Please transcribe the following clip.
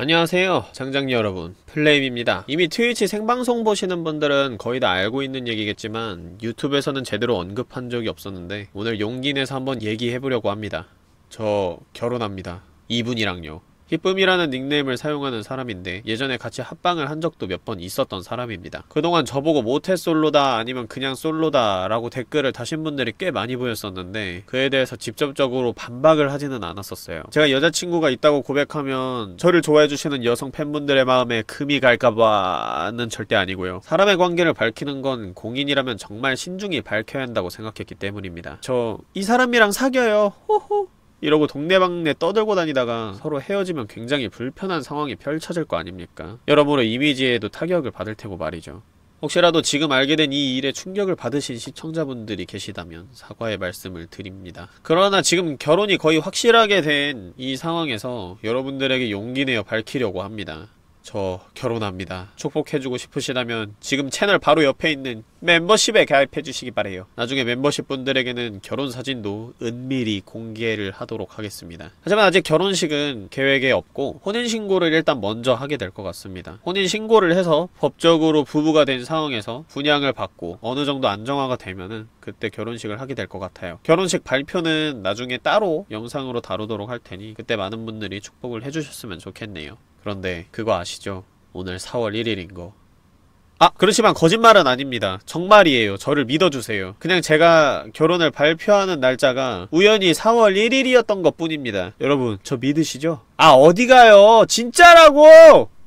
안녕하세요 장장님 여러분 플레임입니다 이미 트위치 생방송 보시는 분들은 거의 다 알고 있는 얘기겠지만 유튜브에서는 제대로 언급한 적이 없었는데 오늘 용기 내서 한번 얘기해보려고 합니다 저 결혼합니다 이분이랑요 기쁨이라는 닉네임을 사용하는 사람인데 예전에 같이 합방을 한 적도 몇 번 있었던 사람입니다. 그동안 저보고 모태 솔로다 아니면 그냥 솔로다 라고 댓글을 다신 분들이 꽤 많이 보였었는데 그에 대해서 직접적으로 반박을 하지는 않았었어요. 제가 여자친구가 있다고 고백하면 저를 좋아해주시는 여성 팬분들의 마음에 금이 갈까봐는 절대 아니고요. 사람의 관계를 밝히는 건 공인이라면 정말 신중히 밝혀야 한다고 생각했기 때문입니다. 저 이 사람이랑 사귀어요 호호 이러고 동네방네 떠들고 다니다가 음. 서로 헤어지면 굉장히 불편한 상황이 펼쳐질 거 아닙니까? 여러모로 이미지에도 타격을 받을 테고 말이죠. 혹시라도 지금 알게 된 이 일에 충격을 받으신 시청자분들이 계시다면 사과의 말씀을 드립니다. 그러나 지금 결혼이 거의 확실하게 된 이 상황에서 여러분들에게 용기 내어 밝히려고 합니다. 저 결혼합니다. 축복해주고 싶으시다면 지금 채널 바로 옆에 있는 멤버십에 가입해주시기 바래요. 나중에 멤버십 분들에게는 결혼 사진도 은밀히 공개를 하도록 하겠습니다. 하지만 아직 결혼식은 계획에 없고 혼인신고를 일단 먼저 하게 될 것 같습니다. 혼인신고를 해서 법적으로 부부가 된 상황에서 분양을 받고 어느 정도 안정화가 되면은 그때 결혼식을 하게 될 것 같아요. 결혼식 발표는 나중에 따로 영상으로 다루도록 할 테니 그때 많은 분들이 축복을 해주셨으면 좋겠네요. 그런데 그거 아시죠? 오늘 4월 1일인 거. 아, 그렇지만 거짓말은 아닙니다. 정말이에요. 저를 믿어주세요. 그냥 제가 결혼을 발표하는 날짜가 우연히 4월 1일이었던 것 뿐입니다. 여러분, 저 믿으시죠? 아, 어디 가요? 진짜라고!